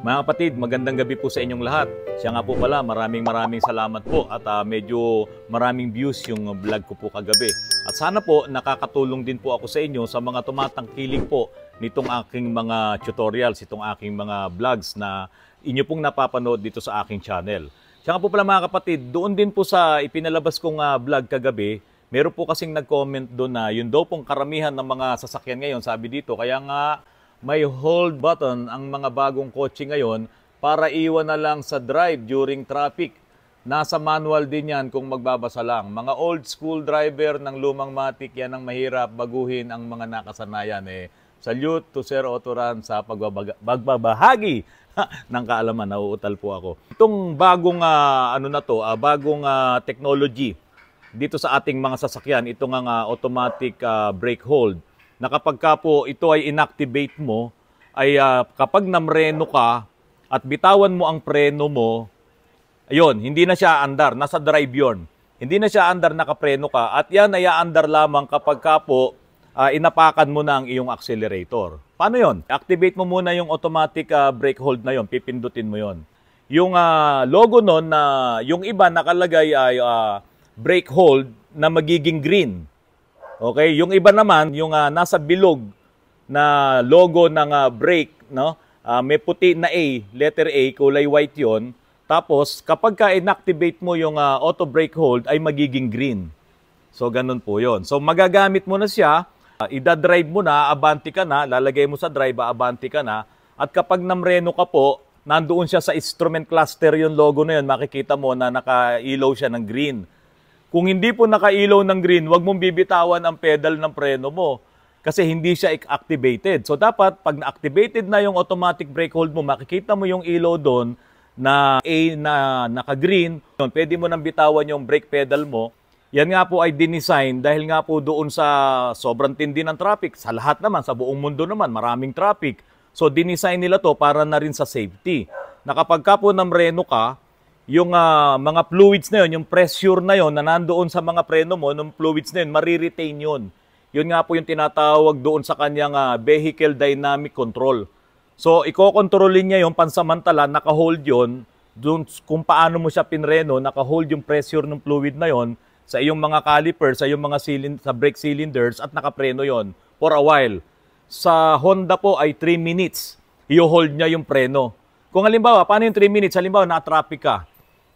Mga kapatid, magandang gabi po sa inyong lahat. Siya nga po pala, maraming maraming salamat po at uh, medyo maraming views yung vlog ko po kagabi. At sana po nakakatulong din po ako sa inyo sa mga tumatangkilik po nitong aking mga tutorials, itong aking mga vlogs na inyo pong napapanood dito sa aking channel. Siya nga po pala mga kapatid, doon din po sa ipinalabas kong uh, vlog kagabi, meron po kasing nag-comment doon na yun daw pong karamihan ng mga sasakyan ngayon, sabi dito, kaya nga may hold button ang mga bagong kotse ngayon para iwan na lang sa drive during traffic. Nasa manual din yan kung magbabasa lang. Mga old school driver ng lumang matik, yan ang mahirap baguhin ang mga nakasanayan. Eh. Salute to Sir Otoran sa pagbabahagi ng kaalaman. Nauutal po ako. Itong bagong, uh, ano na to, uh, bagong uh, technology dito sa ating mga sasakyan, ito nga uh, automatic uh, brake hold na kapag ka po ito ay inactivate mo, ay uh, kapag namreno ka at bitawan mo ang preno mo, ayun, hindi na siya andar, nasa drive yon. Hindi na siya andar, nakapreno ka at yan ay andar lamang kapag ka po uh, inapakan mo na ang iyong accelerator. Paano yon? Activate mo muna yung automatic uh, brake hold na yon, pipindutin mo yon. Yung uh, logo nun, na uh, yung iba nakalagay ay uh, brake hold na magiging green. Okay, yung iba naman, yung uh, nasa bilog na logo ng uh, brake, no? Uh, may puti na A, letter A, kulay white 'yon. Tapos kapag ka inactivate mo yung uh, auto brake hold ay magiging green. So ganun po 'yon. So magagamit mo na siya, uh, ida-drive mo na, abante ka na, lalagay mo sa drive, abante ka na. At kapag namreno ka po, nandoon siya sa instrument cluster yung logo na yun, makikita mo na naka-ilaw siya ng green. Kung hindi po nakailaw ng green, huwag mong bibitawan ang pedal ng preno mo kasi hindi siya activated. So dapat pag na-activated na yung automatic brake hold mo, makikita mo yung ilaw doon na A na naka-green, pwede mo nang bitawan yung brake pedal mo. Yan nga po ay dinesign dahil nga po doon sa sobrang tindi ng traffic, sa lahat naman, sa buong mundo naman, maraming traffic. So dinesign nila to para na rin sa safety. Nakapag ka po ng reno ka, yung uh, mga fluids na yon, yung pressure na yon na nandoon sa mga preno mo, nung fluids na yon, mariretain yon. Yun nga po yung tinatawag doon sa kanyang uh, vehicle dynamic control. So, ikokontrolin niya yung pansamantala, nakahold yon dun, kung paano mo siya pinreno, nakahold yung pressure ng fluid na yon sa iyong mga caliper, sa iyong mga cylind- sa brake cylinders at nakapreno yon for a while. Sa Honda po ay 3 minutes, i-hold niya yung preno. Kung halimbawa, paano yung 3 minutes? Halimbawa, na-traffic ka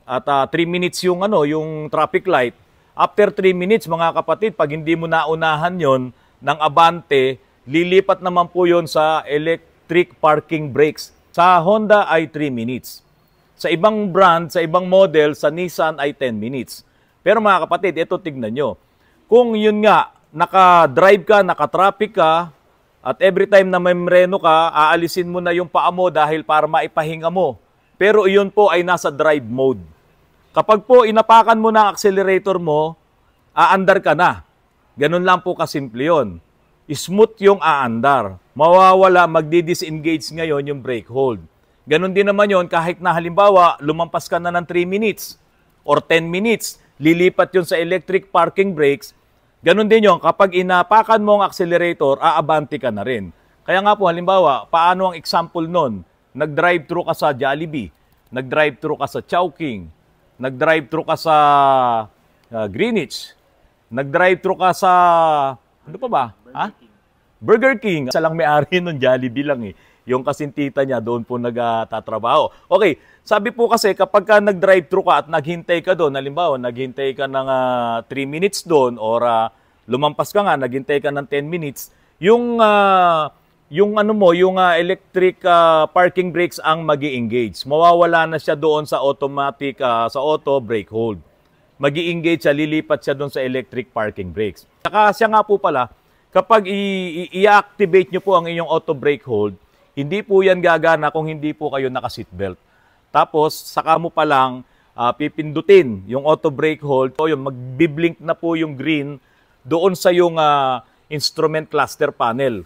at uh, ah, 3 minutes yung ano, yung traffic light. After 3 minutes mga kapatid, pag hindi mo naunahan 'yon ng abante, lilipat naman po 'yon sa electric parking brakes. Sa Honda ay 3 minutes. Sa ibang brand, sa ibang model, sa Nissan ay 10 minutes. Pero mga kapatid, ito tignan nyo. Kung yun nga, naka-drive ka, naka-traffic ka, at every time na memreno ka, aalisin mo na yung paa mo dahil para maipahinga mo. Pero iyon po ay nasa drive mode. Kapag po inapakan mo na ang accelerator mo, aandar ka na. Ganun lang po kasimple yun. Smooth yung aandar. Mawawala, magdi-disengage ngayon yung brake hold. Ganun din naman yon kahit na halimbawa lumampas ka na ng 3 minutes or 10 minutes, lilipat yon sa electric parking brakes. Ganun din yon kapag inapakan mo ang accelerator, aabante ka na rin. Kaya nga po halimbawa, paano ang example nun? Nag-drive-thru ka sa Jollibee, nag-drive-thru ka sa Chowking, nag drive through ka sa uh, Greenwich, nag drive through ka sa, ano pa ba? Burger ha? King. Burger King. Sa lang may-ari ng Jollibee lang eh. Yung kasintita niya, doon po nagtatrabaho. okay, sabi po kasi kapag ka nag drive through ka at naghintay ka doon, halimbawa, naghintay ka ng 3 uh, ah, minutes doon or uh, lumampas ka nga, naghintay ka ng 10 minutes, yung uh, yung ano mo, yung uh, electric uh, parking brakes ang magi engage Mawawala na siya doon sa automatic, uh, sa auto brake hold. magi engage siya, lilipat siya doon sa electric parking brakes. Saka siya nga po pala, kapag i-activate niyo po ang inyong auto brake hold, hindi po yan gagana kung hindi po kayo naka-seatbelt. Tapos, saka mo pa lang uh, pipindutin yung auto brake hold, o yung magbi-blink na po yung green doon sa yung uh, instrument cluster panel.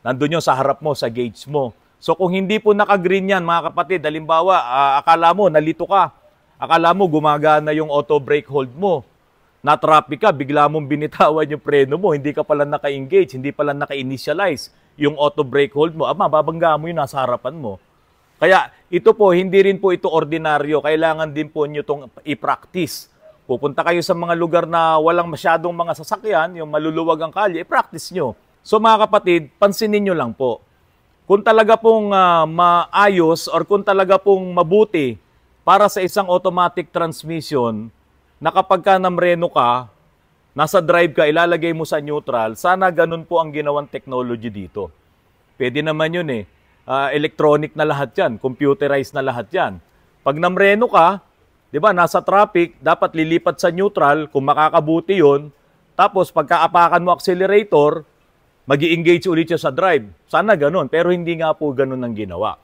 Nandun yun sa harap mo, sa gauge mo. So kung hindi po naka-green yan, mga kapatid, halimbawa, uh, akala mo nalito ka, akala mo gumagana yung auto brake hold mo, na-traffic ka, bigla mong binitawan yung preno mo, hindi ka pala naka-engage, hindi pala naka-initialize yung auto brake hold mo, ama, babangga mo yung nasa harapan mo. Kaya ito po, hindi rin po ito ordinaryo, kailangan din po nyo itong i-practice. Pupunta kayo sa mga lugar na walang masyadong mga sasakyan, yung maluluwag ang kalye, i-practice nyo So mga kapatid, pansinin nyo lang po. Kung talaga pong uh, maayos or kung talaga pong mabuti para sa isang automatic transmission, na kapag ka namreno ka, nasa drive ka, ilalagay mo sa neutral, sana ganun po ang ginawang technology dito. Pwede naman yun eh. Uh, electronic na lahat yan, computerized na lahat yan. Pag namreno ka, di ba, nasa traffic, dapat lilipat sa neutral kung makakabuti yun. Tapos pagkaapakan mo accelerator, mag engage ulit siya sa drive. Sana ganun, pero hindi nga po ganun ang ginawa.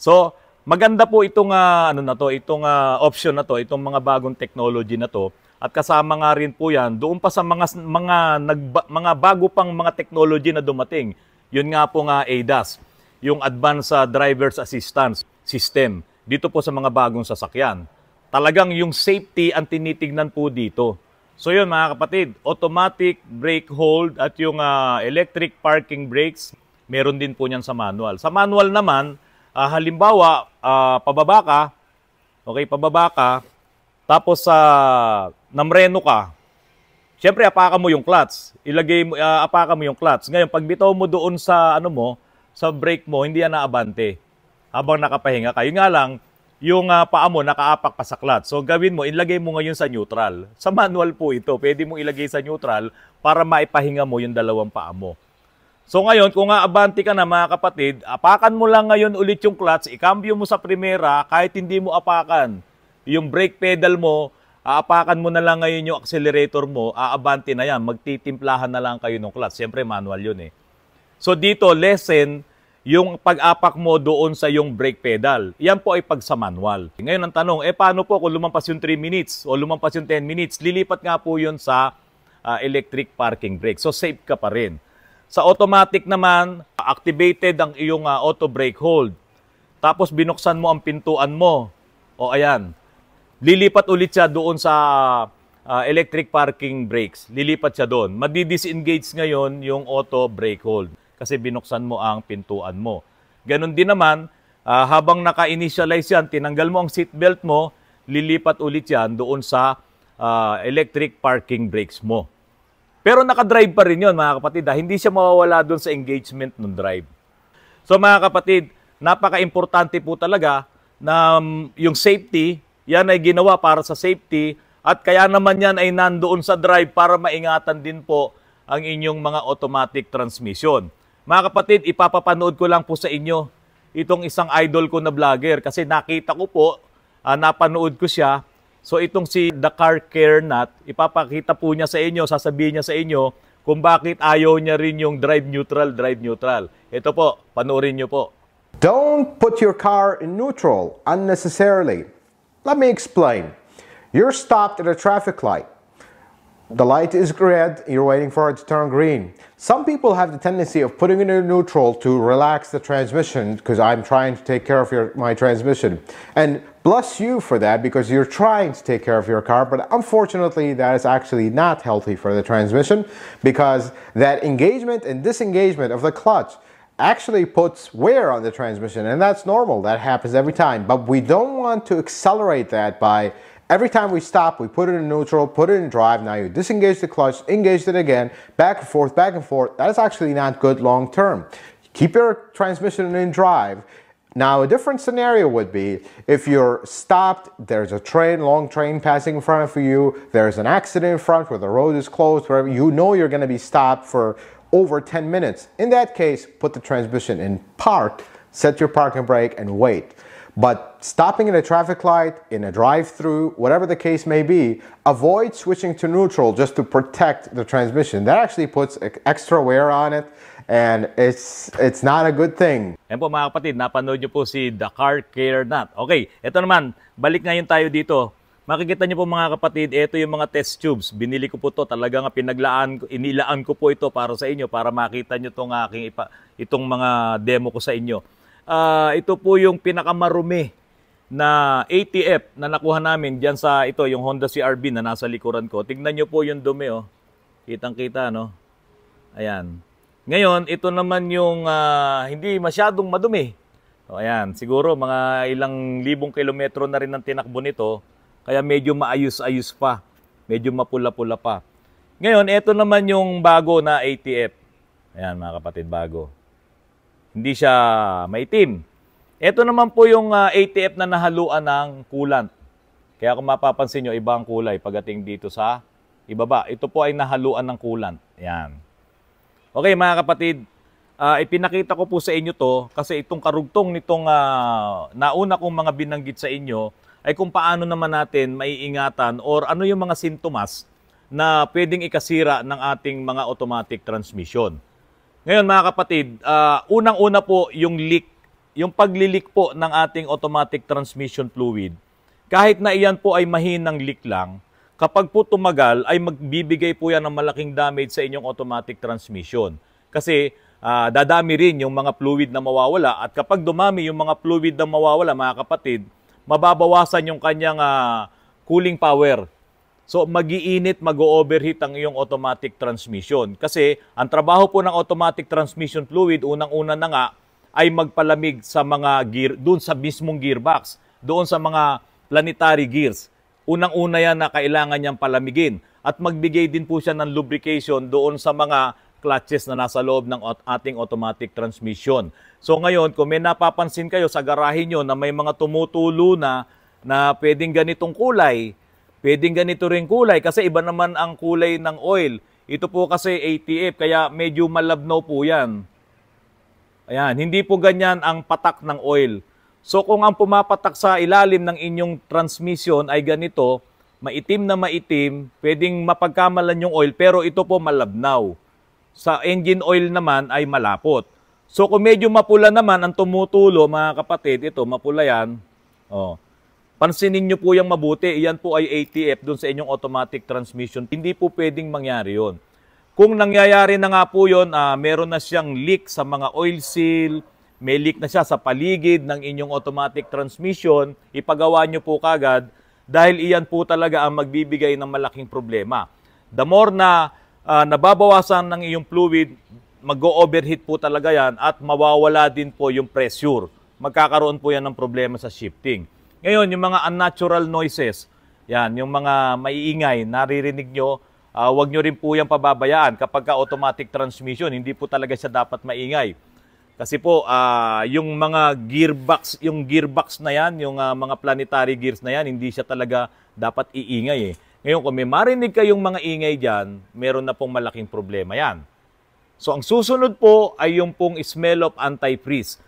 So, maganda po itong uh, ano na to, itong uh, option na to, itong mga bagong technology na to at kasama nga rin po 'yan doon pa sa mga mga nagba, mga bago pang mga technology na dumating. 'Yun nga po nga ADAS, yung Advanced ah, Driver's Assistance System dito po sa mga bagong sasakyan. Talagang yung safety ang tinitignan po dito. So yun mga kapatid, automatic brake hold at yung uh, electric parking brakes, meron din po niyan sa manual. Sa manual naman, uh, halimbawa, uh, pababa ka, okay, pababa ka, tapos sa uh, namreno ka, syempre apaka mo yung clutch. Ilagay mo, uh, apaka mo yung clutch. Ngayon, pag bitaw mo doon sa ano mo, sa brake mo, hindi yan naabante habang nakapahinga ka. Yun nga lang, yung uh, paa mo nakaapak pa sa clutch. So gawin mo, ilagay mo ngayon sa neutral. Sa manual po ito, pwede mo ilagay sa neutral para maipahinga mo yung dalawang paa mo. So ngayon, kung nga ka na mga kapatid, apakan mo lang ngayon ulit yung clutch, ikambyo mo sa primera kahit hindi mo apakan. Yung brake pedal mo, apakan mo na lang ngayon yung accelerator mo, aabante na yan, magtitimplahan na lang kayo ng clutch. Siyempre manual yun eh. So dito, lesson, yung pag-apak mo doon sa yung brake pedal. Yan po ay pagsa manual. Ngayon ang tanong, eh paano po kung lumampas yung 3 minutes o lumampas yung 10 minutes? Lilipat nga po yun sa uh, electric parking brake. So safe ka pa rin. Sa automatic naman, activated ang iyong uh, auto brake hold. Tapos binuksan mo ang pintuan mo. O ayan, lilipat ulit siya doon sa uh, electric parking brakes. Lilipat siya doon. Madi-disengage ngayon yung auto brake hold kasi binuksan mo ang pintuan mo. Ganon din naman, uh, habang naka-initialize yan, tinanggal mo ang seatbelt mo, lilipat ulit yan doon sa uh, electric parking brakes mo. Pero nakadrive pa rin yon mga kapatid. Ha? Ah. Hindi siya mawawala doon sa engagement ng drive. So mga kapatid, napaka-importante po talaga na um, yung safety, yan ay ginawa para sa safety at kaya naman yan ay nandoon sa drive para maingatan din po ang inyong mga automatic transmission. Mga kapatid, ipapapanood ko lang po sa inyo itong isang idol ko na vlogger kasi nakita ko po, uh, napanood ko siya. So itong si The Car Care Nut, ipapakita po niya sa inyo, sasabihin niya sa inyo kung bakit ayaw niya rin yung drive neutral, drive neutral. Ito po, panoorin niyo po. Don't put your car in neutral unnecessarily. Let me explain. You're stopped at a traffic light. The light is red, you're waiting for it to turn green. Some people have the tendency of putting it in neutral to relax the transmission because I'm trying to take care of your, my transmission. And bless you for that because you're trying to take care of your car, but unfortunately that is actually not healthy for the transmission because that engagement and disengagement of the clutch actually puts wear on the transmission and that's normal that happens every time but we don't want to accelerate that by Every time we stop, we put it in neutral, put it in drive. Now you disengage the clutch, engage it again, back and forth, back and forth. That is actually not good long term. Keep your transmission in drive. Now a different scenario would be if you're stopped, there's a train, long train passing in front of you, there's an accident in front where the road is closed, wherever, you know you're gonna be stopped for over 10 minutes. In that case, put the transmission in park, set your parking brake and wait. But stopping at a traffic light, in a drive-through, whatever the case may be, avoid switching to neutral just to protect the transmission. That actually puts extra wear on it and it's it's not a good thing. Ayan po mga kapatid, napanood nyo po si The Car Care Nut. Okay, ito naman, balik ngayon tayo dito. Makikita niyo po mga kapatid, ito yung mga test tubes. Binili ko po to, talaga nga pinaglaan, inilaan ko po ito para sa inyo, para makita niyo tong aking itong mga demo ko sa inyo uh, ito po yung pinakamarumi na ATF na nakuha namin diyan sa ito yung Honda CRV na nasa likuran ko. Tingnan niyo po yung dumi oh. Kitang-kita no. Ayan. Ngayon, ito naman yung uh, hindi masyadong madumi. O oh, ayan, siguro mga ilang libong kilometro na rin ang tinakbo nito, kaya medyo maayos-ayos pa. Medyo mapula-pula pa. Ngayon, ito naman yung bago na ATF. Ayan mga kapatid, bago. Hindi siya maitim. Ito naman po yung uh, ah, ATF na nahaluan ng coolant. Kaya kung mapapansin nyo, iba ang kulay pagdating dito sa ibaba. Ito po ay nahaluan ng coolant. Yan. Okay mga kapatid, uh, ipinakita ko po sa inyo to kasi itong karugtong nitong uh, nauna kong mga binanggit sa inyo ay kung paano naman natin maiingatan or ano yung mga sintomas na pwedeng ikasira ng ating mga automatic transmission. Ngayon mga kapatid, uh, unang-una po yung leak, yung paglilik po ng ating automatic transmission fluid. Kahit na iyan po ay mahinang leak lang, kapag po tumagal ay magbibigay po yan ng malaking damage sa inyong automatic transmission. Kasi uh, dadami rin yung mga fluid na mawawala at kapag dumami yung mga fluid na mawawala mga kapatid, mababawasan yung kanyang uh, cooling power So magiinit, mag-overheat ang iyong automatic transmission. Kasi ang trabaho po ng automatic transmission fluid, unang-una na nga, ay magpalamig sa mga gear, doon sa mismong gearbox, doon sa mga planetary gears. Unang-una yan na kailangan niyang palamigin. At magbigay din po siya ng lubrication doon sa mga clutches na nasa loob ng ating automatic transmission. So ngayon, kung may napapansin kayo sa garahe nyo na may mga tumutulo na na pwedeng ganitong kulay, Pwedeng ganito rin kulay kasi iba naman ang kulay ng oil. Ito po kasi ATF kaya medyo malabno po yan. Ayan, hindi po ganyan ang patak ng oil. So kung ang pumapatak sa ilalim ng inyong transmission ay ganito, maitim na maitim, pwedeng mapagkamalan yung oil pero ito po malabnaw. Sa engine oil naman ay malapot. So kung medyo mapula naman ang tumutulo mga kapatid, ito mapula yan. Oh. Pansinin nyo po yung mabuti, iyan po ay ATF doon sa inyong automatic transmission. Hindi po pwedeng mangyari yon. Kung nangyayari na nga po yon, uh, ah, meron na siyang leak sa mga oil seal, may leak na siya sa paligid ng inyong automatic transmission, ipagawa nyo po kagad dahil iyan po talaga ang magbibigay ng malaking problema. The more na uh, nababawasan ng iyong fluid, mag-overheat po talaga yan at mawawala din po yung pressure. Magkakaroon po yan ng problema sa shifting. Ngayon, yung mga unnatural noises, yan, yung mga maiingay, naririnig nyo, uh, ah, wag nyo rin po yung pababayaan kapag ka automatic transmission, hindi po talaga siya dapat maingay. Kasi po, uh, yung mga gearbox, yung gearbox na yan, yung uh, mga planetary gears na yan, hindi siya talaga dapat iingay eh. Ngayon, kung may marinig kayong mga ingay dyan, meron na pong malaking problema yan. So, ang susunod po ay yung pong smell of antifreeze.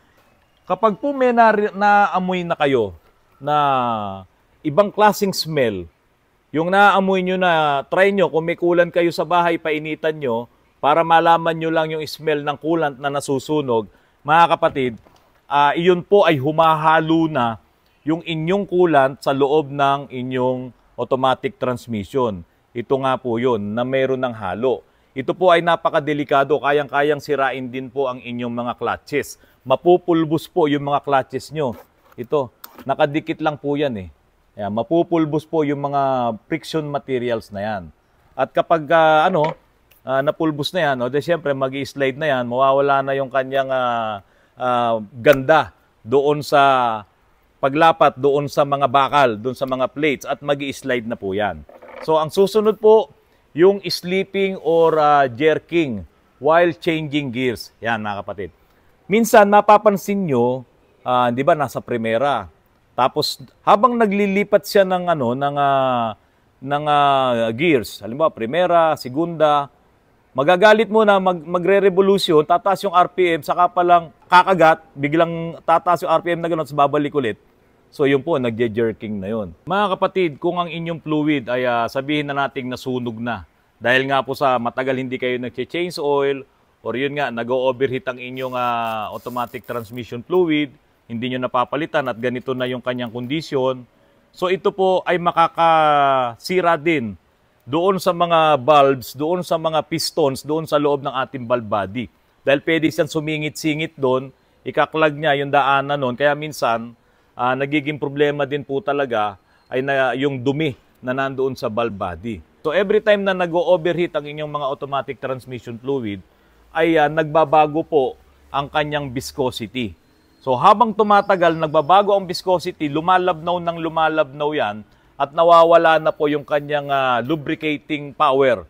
Kapag po may na, na-amoy na kayo, na ibang klasing smell. Yung naaamoy nyo na try nyo, kung may kulan kayo sa bahay, painitan nyo para malaman nyo lang yung smell ng coolant na nasusunog. Mga kapatid, uh, iyon po ay humahalo na yung inyong coolant sa loob ng inyong automatic transmission. Ito nga po yun, na meron ng halo. Ito po ay napakadelikado, kayang-kayang sirain din po ang inyong mga clutches. Mapupulbos po yung mga clutches nyo. Ito, Nakadikit lang po yan eh. Ayan, mapupulbos po yung mga friction materials na yan. At kapag uh, ano, uh, napulbos na yan, o de syempre mag slide na yan, mawawala na yung kanyang uh, uh, ganda doon sa paglapat doon sa mga bakal, doon sa mga plates at mag slide na po yan. So ang susunod po, yung sleeping or uh, jerking while changing gears. Yan mga kapatid. Minsan mapapansin nyo, uh, di ba nasa primera, tapos habang naglilipat siya ng ano ng uh, ng uh, gears, halimbawa primera, segunda, magagalit muna, mag, magre-revolution, tataas yung RPM, saka pa lang kakagat, biglang tataas yung RPM na ganun, babalik ulit. So yun po, nagje-jerking na yun. Mga kapatid, kung ang inyong fluid ay uh, sabihin na nating nasunog na, dahil nga po sa matagal hindi kayo nag-change oil, or yun nga, nag-overheat ang inyong uh, automatic transmission fluid, hindi nyo napapalitan at ganito na yung kanyang kondisyon. So ito po ay makakasira din doon sa mga valves, doon sa mga pistons, doon sa loob ng ating valve body. Dahil pwede siyang sumingit-singit doon, ikaklag niya yung daanan noon. Kaya minsan, uh, nagiging problema din po talaga ay na, yung dumi na nandoon sa valve body. So every time na nag-overheat ang inyong mga automatic transmission fluid, ay uh, nagbabago po ang kanyang viscosity. So habang tumatagal, nagbabago ang viscosity, lumalabnow ng lumalabnow yan at nawawala na po yung kanyang uh, lubricating power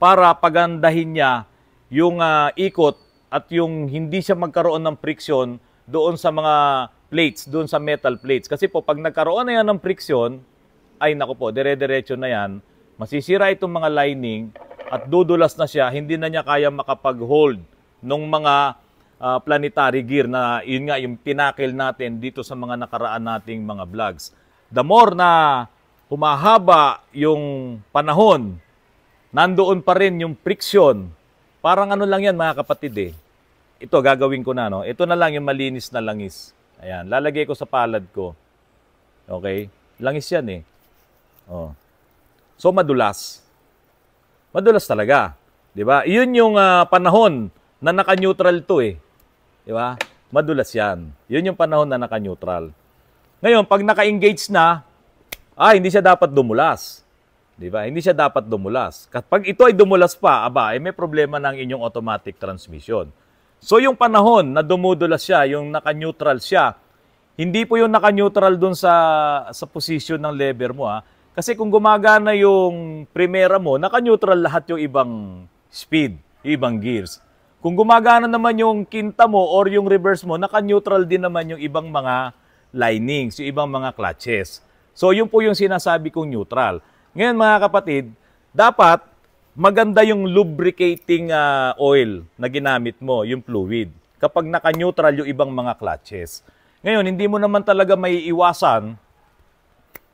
para pagandahin niya yung uh, ikot at yung hindi siya magkaroon ng friction doon sa mga plates, doon sa metal plates. Kasi po pag nagkaroon na yan ng friction, ay nako po, dire-diretso na yan, masisira itong mga lining at dudulas na siya, hindi na niya kaya makapag-hold ng mga uh, planetary gear na yun nga yung tinakil natin dito sa mga nakaraan nating mga vlogs. The more na humahaba yung panahon, nandoon pa rin yung friction. Parang ano lang yan mga kapatid eh. Ito gagawin ko na no. Ito na lang yung malinis na langis. Ayan, lalagay ko sa palad ko. Okay? Langis yan eh. Oh. So madulas. Madulas talaga. 'Di ba? 'Yun yung uh, panahon na naka-neutral to eh. Di ba? Madulas yan. Yun yung panahon na naka-neutral. Ngayon, pag naka-engage na, ah, hindi siya dapat dumulas. Di ba? Hindi siya dapat dumulas. Kapag ito ay dumulas pa, aba, eh, may problema ng inyong automatic transmission. So yung panahon na dumudulas siya, yung naka-neutral siya, hindi po yung naka-neutral dun sa, sa position ng lever mo. Ha? Ah. Kasi kung gumagana yung primera mo, naka-neutral lahat yung ibang speed, yung ibang gears. Kung gumagana naman yung kinta mo or yung reverse mo, naka-neutral din naman yung ibang mga linings, yung ibang mga clutches. So yun po yung sinasabi kong neutral. Ngayon mga kapatid, dapat maganda yung lubricating uh, oil na ginamit mo, yung fluid. Kapag naka-neutral yung ibang mga clutches. Ngayon, hindi mo naman talaga may iwasan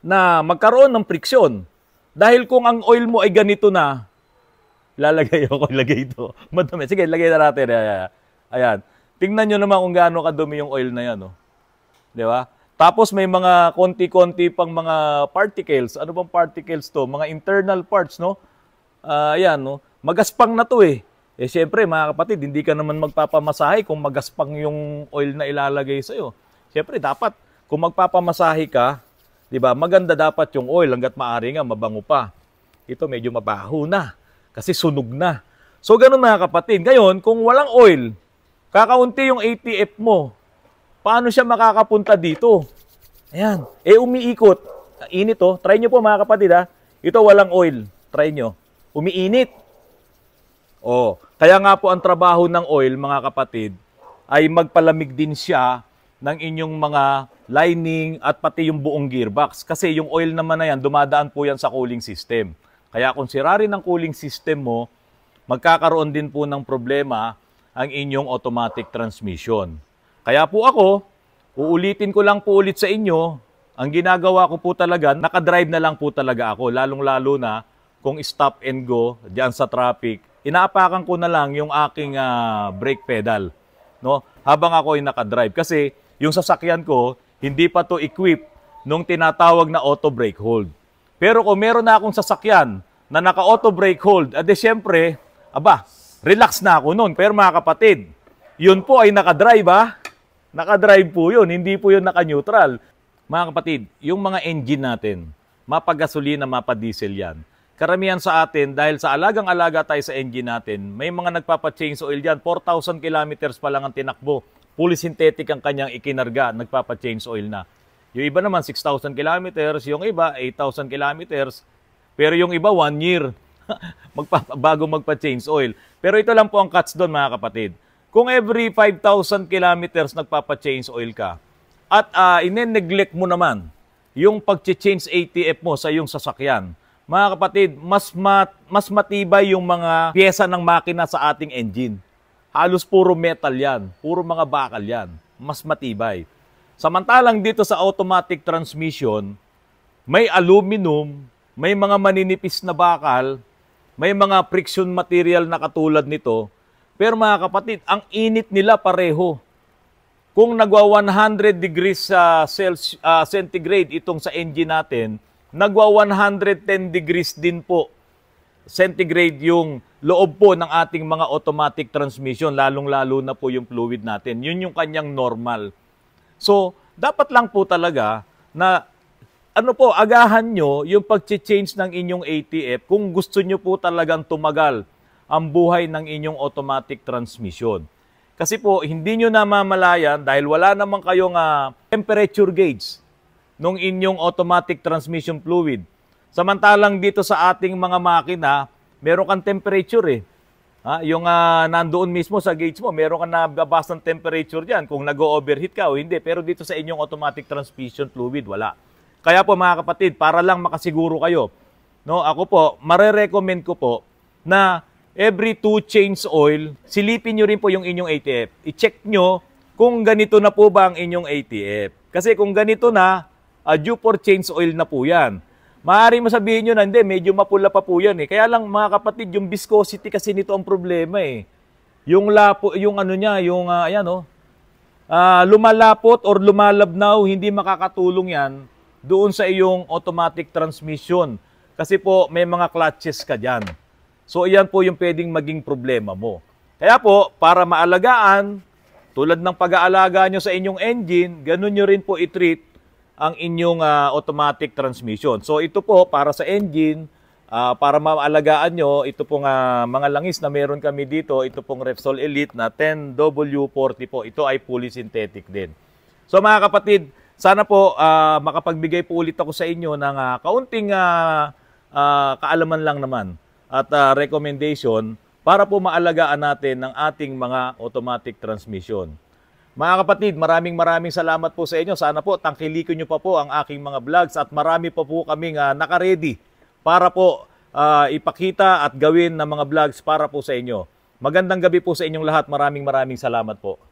na magkaroon ng friksyon. Dahil kung ang oil mo ay ganito na, lalagay ako, ilagay ito. Madami. Sige, lagay na natin. Ayan. Ayan. Tingnan nyo naman kung gaano kadumi yung oil na yan. Oh. Di ba? Tapos may mga konti-konti pang mga particles. Ano bang particles to? Mga internal parts, no? Uh, ayan, no? Magaspang na to eh. Eh syempre, mga kapatid, hindi ka naman magpapamasahe kung magaspang yung oil na ilalagay sa'yo. Syempre, dapat, kung magpapamasahe ka, di ba, maganda dapat yung oil hanggat maari nga, mabango pa. Ito medyo mabaho na. Kasi sunog na. So, ganun mga kapatid. Ngayon, kung walang oil, kakaunti yung ATF mo, paano siya makakapunta dito? Ayan. Eh, umiikot. Init oh. Try nyo po mga kapatid ha. Ah. Ito walang oil. Try nyo. Umiinit. Oh, kaya nga po ang trabaho ng oil mga kapatid ay magpalamig din siya ng inyong mga lining at pati yung buong gearbox kasi yung oil naman na yan dumadaan po yan sa cooling system. Kaya kung sira rin ang cooling system mo, magkakaroon din po ng problema ang inyong automatic transmission. Kaya po ako, uulitin ko lang po ulit sa inyo, ang ginagawa ko po talaga, nakadrive na lang po talaga ako, lalong-lalo na kung stop and go diyan sa traffic, inaapakan ko na lang yung aking uh, brake pedal no? habang ako ay nakadrive. Kasi yung sasakyan ko, hindi pa to equipped nung tinatawag na auto brake hold. Pero kung meron na akong sasakyan na naka-auto brake hold, ade syempre, aba, relax na ako noon. Pero mga kapatid, yun po ay naka-drive ah. nakadrive ha. drive po yun, hindi po yun naka-neutral. Mga kapatid, yung mga engine natin, mapagasolina, mapadiesel yan. Karamihan sa atin, dahil sa alagang-alaga tayo sa engine natin, may mga nagpapa-change oil yan. 4,000 kilometers pa lang ang tinakbo. Fully synthetic ang kanyang ikinarga, nagpapa-change oil na. Yung iba naman 6,000 kilometers, yung iba 8,000 kilometers, pero yung iba 1 year magpa, bago magpa-change oil. Pero ito lang po ang cuts doon mga kapatid. Kung every 5,000 kilometers nagpapa-change oil ka at uh, ah, ine mo naman yung pag-change ATF mo sa iyong sasakyan, mga kapatid, mas, mat, mas matibay yung mga pyesa ng makina sa ating engine. Halos puro metal yan, puro mga bakal yan, mas matibay. Samantalang dito sa automatic transmission, may aluminum, may mga maninipis na bakal, may mga friction material na katulad nito. Pero mga kapatid, ang init nila pareho. Kung nagwa 100 degrees sa Celsius, uh, ah, centigrade itong sa engine natin, nagwa 110 degrees din po centigrade yung loob po ng ating mga automatic transmission, lalong-lalo na po yung fluid natin. Yun yung kanyang normal. So, dapat lang po talaga na ano po, agahan nyo yung pag-change ng inyong ATF kung gusto nyo po talagang tumagal ang buhay ng inyong automatic transmission. Kasi po, hindi nyo namamalayan dahil wala naman kayong uh, temperature gauge ng inyong automatic transmission fluid. Samantalang dito sa ating mga makina, meron kang temperature eh. Ah, yung uh, nandoon mismo sa gates mo, meron ka nababas temperature diyan kung nag-overheat ka o hindi. Pero dito sa inyong automatic transmission fluid, wala. Kaya po mga kapatid, para lang makasiguro kayo, no, ako po, marerecommend ko po na every two change oil, silipin nyo rin po yung inyong ATF. I-check nyo kung ganito na po ba ang inyong ATF. Kasi kung ganito na, uh, ah, due for change oil na po yan. Maaari mo sabihin nyo na hindi, medyo mapula pa po yan eh. Kaya lang mga kapatid, yung viscosity kasi nito ang problema eh. Yung lapo, yung ano niya, yung uh, ayan oh. Uh, lumalapot or lumalabnaw, hindi makakatulong yan doon sa iyong automatic transmission. Kasi po, may mga clutches ka dyan. So, iyan po yung pwedeng maging problema mo. Kaya po, para maalagaan, tulad ng pag-aalaga nyo sa inyong engine, ganun nyo rin po i-treat ang inyong uh, automatic transmission. So ito po para sa engine, uh, para maalagaan nyo, ito pong uh, mga langis na meron kami dito, ito pong Repsol Elite na 10W40 po. Ito ay fully synthetic din. So mga kapatid, sana po uh, makapagbigay po ulit ako sa inyo ng uh, kaunting uh, uh, kaalaman lang naman at uh, recommendation para po maalagaan natin ng ating mga automatic transmission. Mga kapatid, maraming maraming salamat po sa inyo. Sana po tangkilikin niyo pa po ang aking mga vlogs at marami pa po kaming uh, ah, nakaredy para po uh, ipakita at gawin ng mga vlogs para po sa inyo. Magandang gabi po sa inyong lahat. Maraming maraming salamat po.